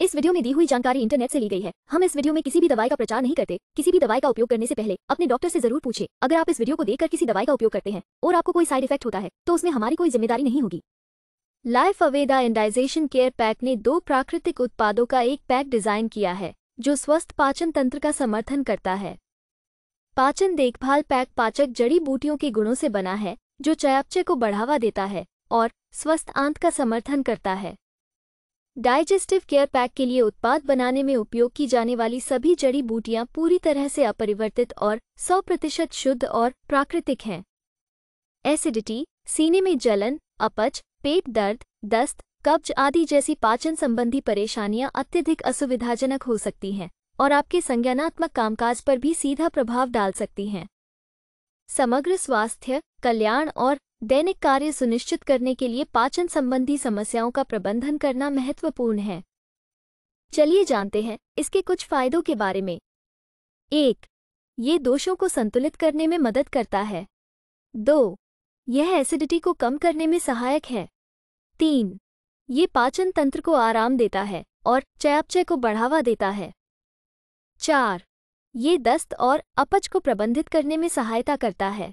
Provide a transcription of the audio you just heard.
इस वीडियो में दी हुई जानकारी इंटरनेट से ली गई है हम इस वीडियो में किसी भी दवाई का प्रचार नहीं करते किसी भी दवाई का उपयोग करने से पहले अपने डॉक्टर से जरूर पूछे अगर आप इस वीडियो को देखकर किसी दवाई का उपयोग करते हैं और आपको कोई साइड इफेक्ट होता है तो उसमें हमारी कोई जिम्मेदारी नहीं होगी लाइफ अवेदा एंडाइजेशन केयर पैक ने दो प्राकृतिक उत्पादों का एक पैक डिजाइन किया है जो स्वस्थ पाचन तंत्र का समर्थन करता है पाचन देखभाल पैक पाचक जड़ी बूटियों के गुणों से बना है जो चयापचय को बढ़ावा देता है और स्वस्थ आंत का समर्थन करता है डाइजेस्टिव केयर पैक के लिए उत्पाद बनाने में उपयोग की जाने वाली सभी जड़ी बूटियां पूरी तरह से अपरिवर्तित और 100 प्रतिशत शुद्ध और प्राकृतिक हैं एसिडिटी सीने में जलन अपच पेट दर्द दस्त कब्ज आदि जैसी पाचन संबंधी परेशानियां अत्यधिक असुविधाजनक हो सकती हैं और आपके संज्ञानात्मक कामकाज पर भी सीधा प्रभाव डाल सकती हैं समग्र स्वास्थ्य कल्याण और दैनिक कार्य सुनिश्चित करने के लिए पाचन संबंधी समस्याओं का प्रबंधन करना महत्वपूर्ण है चलिए जानते हैं इसके कुछ फायदों के बारे में एक ये दोषों को संतुलित करने में मदद करता है दो यह एसिडिटी को कम करने में सहायक है तीन ये पाचन तंत्र को आराम देता है और चयापचय को बढ़ावा देता है चार ये दस्त और अपच को प्रबंधित करने में सहायता करता है